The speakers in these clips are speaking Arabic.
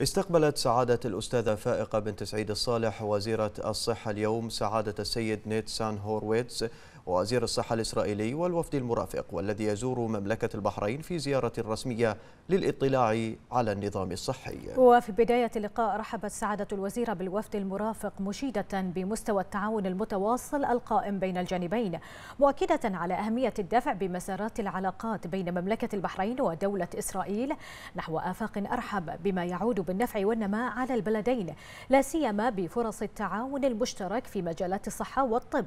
استقبلت سعادة الأستاذة فائقة بنت سعيد الصالح وزيرة الصحة اليوم سعادة السيد نيت سان هورويتس ووزير الصحة الإسرائيلي والوفد المرافق والذي يزور مملكة البحرين في زيارة رسمية للإطلاع على النظام الصحي وفي بداية اللقاء رحبت سعادة الوزيرة بالوفد المرافق مشيدة بمستوى التعاون المتواصل القائم بين الجانبين مؤكدة على أهمية الدفع بمسارات العلاقات بين مملكة البحرين ودولة إسرائيل نحو آفاق أرحب بما يعود بالنفع والنماء على البلدين لا سيما بفرص التعاون المشترك في مجالات الصحة والطب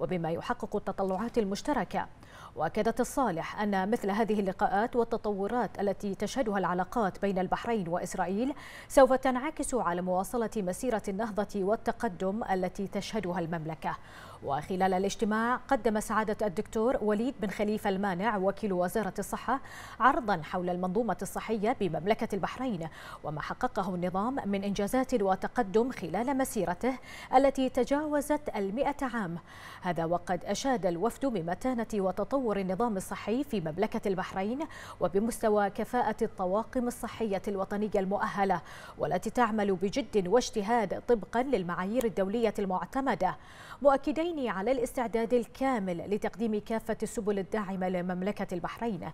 وبما يحقق تطلعات المشتركه واكدت الصالح ان مثل هذه اللقاءات والتطورات التي تشهدها العلاقات بين البحرين واسرائيل سوف تنعكس على مواصله مسيره النهضه والتقدم التي تشهدها المملكه وخلال الاجتماع قدم سعادة الدكتور وليد بن خليفة المانع وكيل وزارة الصحة عرضا حول المنظومة الصحية بمملكة البحرين وما حققه النظام من إنجازات وتقدم خلال مسيرته التي تجاوزت المئة عام هذا وقد أشاد الوفد بمتانة وتطور تطور النظام الصحي في مملكة البحرين وبمستوى كفاءة الطواقم الصحية الوطنية المؤهلة والتي تعمل بجد واجتهاد طبقا للمعايير الدولية المعتمدة مؤكدين على الاستعداد الكامل لتقديم كافة السبل الداعمة لمملكة البحرين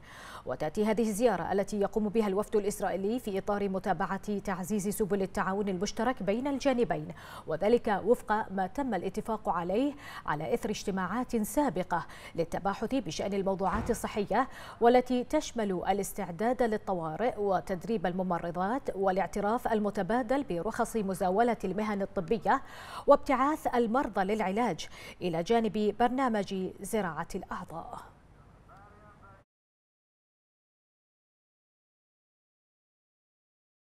وتأتي هذه الزيارة التي يقوم بها الوفد الإسرائيلي في إطار متابعة تعزيز سبل التعاون المشترك بين الجانبين وذلك وفق ما تم الاتفاق عليه على إثر اجتماعات سابقة للتباحث بشأن بشأن الموضوعات الصحية والتي تشمل الاستعداد للطوارئ وتدريب الممرضات والاعتراف المتبادل برخص مزاولة المهن الطبية وابتعاث المرضى للعلاج إلى جانب برنامج زراعة الأعضاء